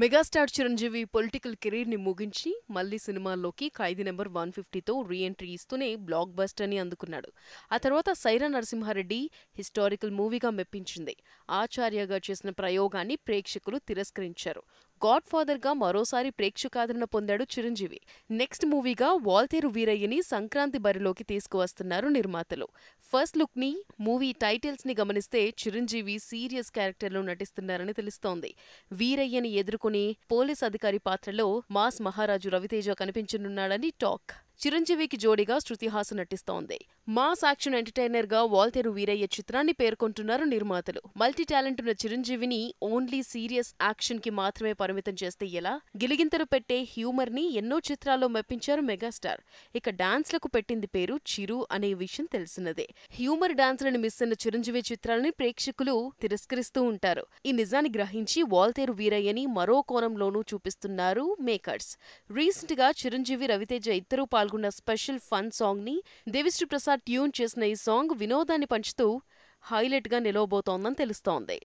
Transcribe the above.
megastar Chiranjeevi political కెరీర్ని ముగించి మళ్లీ సినిమాల్లోకి ఖైదీ నెంబర్ వన్ ఫిఫ్టీతో రీఎంట్రీ ఇస్తూనే బ్లాక్ బస్టర్ ని అందుకున్నాడు ఆ తర్వాత సైరా నరసింహారెడ్డి హిస్టారికల్ మూవీగా మెప్పించింది ఆచార్యగా చేసిన ప్రయోగాన్ని ప్రేక్షకులు తిరస్కరించారు గాడ్ గా మరోసారి ప్రేక్షకాదరణ పొందాడు చిరంజీవి నెక్స్ట్ మూవీగా వాల్తేరు వీరయ్యని సంక్రాంతి బరిలోకి తీసుకువస్తున్నారు నిర్మాతలు ఫస్ట్ లుక్ ని మూవీ టైటిల్స్ ని గమనిస్తే చిరంజీవి సీరియస్ క్యారెక్టర్లో నటిస్తున్నారని తెలుస్తోంది వీరయ్యని ఎదుర్కొని పోలీస్ అధికారి పాత్రలో మాస్ మహారాజు రవితేజ కనిపించనున్నాడని టాక్ చిరంజీవికి జోడీగా శృతిహాసు నటిస్తోంది మాస్ యాక్షన్ ఎంటర్టైనర్ గా వాల్తేరు వీరయ్య చిత్రాన్ని పేర్కొంటున్నారు నిర్మాతలు మల్టీ టాలెంట్ ఉన్న చిరంజీవిని ఓన్లీ సీరియస్ యాక్షన్ కి మాత్రమే పరిమితం చేస్తే ఎలా గిలిగింతలు పెట్టే హ్యూమర్ ని ఎన్నో చిత్రాల్లో మెప్పించారు మెగాస్టార్ ఇక డాన్స్లకు పెట్టింది పేరు చిరు అనే విషయం తెలిసినదే హ్యూమర్ లను మిస్ అయిన చిరంజీవి చిత్రాలని ప్రేక్షకులు తిరస్కరిస్తూ ఉంటారు ఈ నిజాన్ని గ్రహించి వాల్తేరు వీరయ్యని మరో కోణంలోనూ చూపిస్తున్నారు మేకర్స్ రీసెంట్ గా చిరంజీవి రవితేజ ఇద్దరూ పాల్గొన్నారు పాల్గొన్న స్పెషల్ ఫన్ సాంగ్ ని దేవిశ్రీ ప్రసాద్ ట్యూన్ చేసిన ఈ సాంగ్ వినోదాన్ని పంచుతూ హైలైట్ గా నిలవబోతోందని తెలుస్తోంది